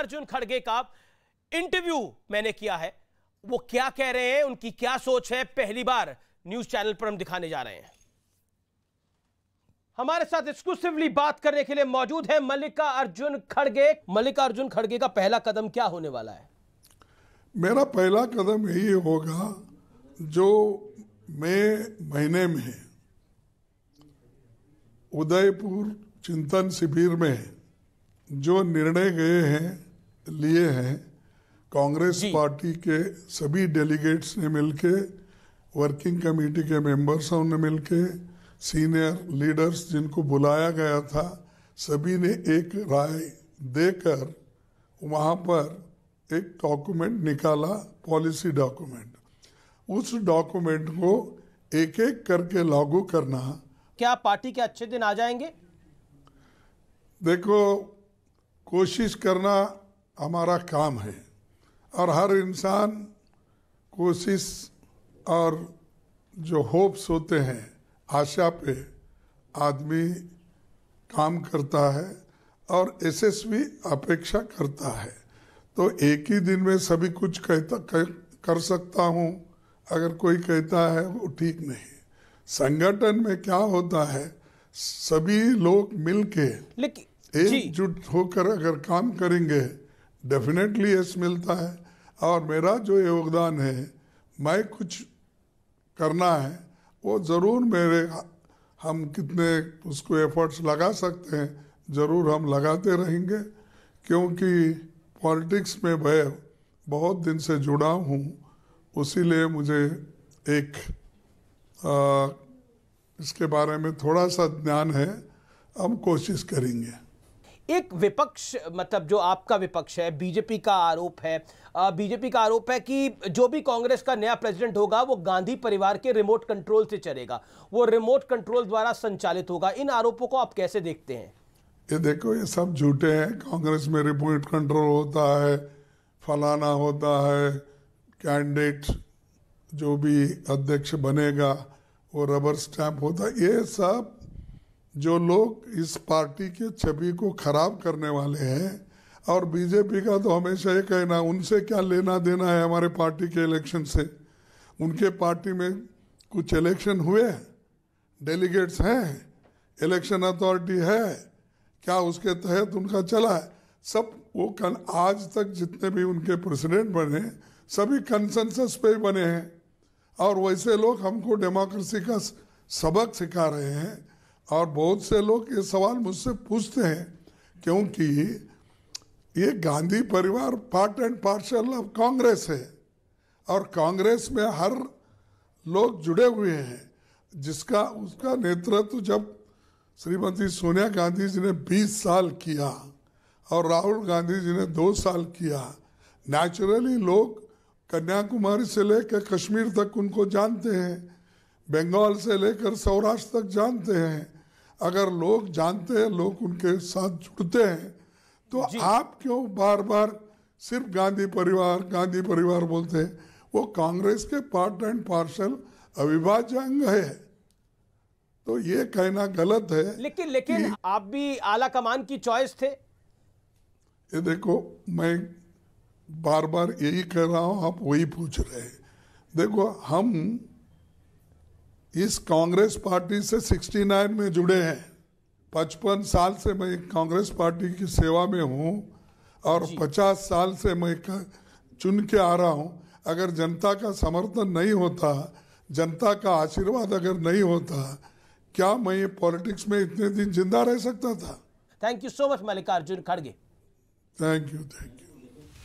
अर्जुन खड़गे का इंटरव्यू मैंने किया है वो क्या कह रहे हैं उनकी क्या सोच है पहली बार न्यूज चैनल पर हम दिखाने जा रहे हैं हमारे साथ एक्सक्लूसिवली बात करने के लिए मौजूद है मल्लिका अर्जुन खड़गे मल्लिका अर्जुन खड़गे का पहला कदम क्या होने वाला है मेरा पहला कदम यही होगा जो मई महीने में उदयपुर चिंतन शिविर में जो निर्णय गए हैं लिए हैं कांग्रेस पार्टी के सभी डेलीगेट्स ने मिलके वर्किंग कमेटी के मेंबर्स ने मिलके सीनियर लीडर्स जिनको बुलाया गया था सभी ने एक राय देकर वहाँ पर एक डॉक्यूमेंट निकाला पॉलिसी डॉक्यूमेंट उस डॉक्यूमेंट को एक एक करके लागू करना क्या पार्टी के अच्छे दिन आ जाएंगे देखो कोशिश करना हमारा काम है और हर इंसान कोशिश और जो होप्स होते हैं आशा पे आदमी काम करता है और यशस्वी अपेक्षा करता है तो एक ही दिन में सभी कुछ कहता कर, कर सकता हूँ अगर कोई कहता है वो ठीक नहीं संगठन में क्या होता है सभी लोग मिलके के एकजुट होकर अगर काम करेंगे डेफिनेटली यस मिलता है और मेरा जो योगदान है मैं कुछ करना है वो ज़रूर मेरे हम कितने उसको एफर्ट्स लगा सकते हैं ज़रूर हम लगाते रहेंगे क्योंकि पॉलिटिक्स में भय बहुत दिन से जुड़ा हूँ उसी मुझे एक आ, इसके बारे में थोड़ा सा ज्ञान है हम कोशिश करेंगे एक विपक्ष मतलब जो आपका विपक्ष है बीजेपी का आरोप है बीजेपी का आरोप है कि जो भी कांग्रेस का नया प्रेसिडेंट होगा वो गांधी परिवार के रिमोट कंट्रोल से चलेगा वो रिमोट कंट्रोल द्वारा संचालित होगा इन आरोपों को आप कैसे देखते हैं ये देखो ये सब झूठे हैं कांग्रेस में रिमोट कंट्रोल होता है फलाना होता है कैंडिडेट जो भी अध्यक्ष बनेगा वो रबर स्टैंप होता है ये सब जो लोग इस पार्टी के छवि को खराब करने वाले हैं और बीजेपी का तो हमेशा ये कहना उनसे क्या लेना देना है हमारे पार्टी के इलेक्शन से उनके पार्टी में कुछ इलेक्शन हुए डेलीगेट्स हैं इलेक्शन अथॉरिटी है क्या उसके तहत उनका चला है सब वो कन आज तक जितने भी उनके प्रेसिडेंट बने सभी कंसेंसस पे बने हैं और वैसे लोग हमको डेमोक्रेसी का सबक सिखा रहे हैं और बहुत से लोग ये सवाल मुझसे पूछते हैं क्योंकि ये गांधी परिवार part and parcel of Congress है और कांग्रेस में हर लोग जुड़े हुए हैं जिसका उसका नेतृत्व जब श्रीमती सोनिया गांधी जी ने 20 साल किया और राहुल गांधी जी ने दो साल किया नेचुरली लोग कन्याकुमारी से लेकर कश्मीर तक उनको जानते हैं बंगाल से लेकर सौराष्ट्र तक जानते हैं अगर लोग जानते हैं लोग उनके साथ जुड़ते हैं तो आप क्यों बार बार सिर्फ गांधी परिवार गांधी परिवार बोलते हैं वो कांग्रेस के पार्ट एंड पार्सल अविभाज्य अंग है तो ये कहना गलत है लेकिन लेकिन आप भी आला कमान की चॉइस थे ये देखो मैं बार बार यही कह रहा हूँ आप वही पूछ रहे हैं देखो हम इस कांग्रेस पार्टी से 69 में जुड़े हैं पचपन साल से मैं कांग्रेस पार्टी की सेवा में हूँ और 50 साल से मैं चुन के आ रहा हूँ अगर जनता का समर्थन नहीं होता जनता का आशीर्वाद अगर नहीं होता क्या मैं ये पॉलिटिक्स में इतने दिन जिंदा रह सकता था thank you so much Mallikarjun खड़गे थैंक यू थैंक यू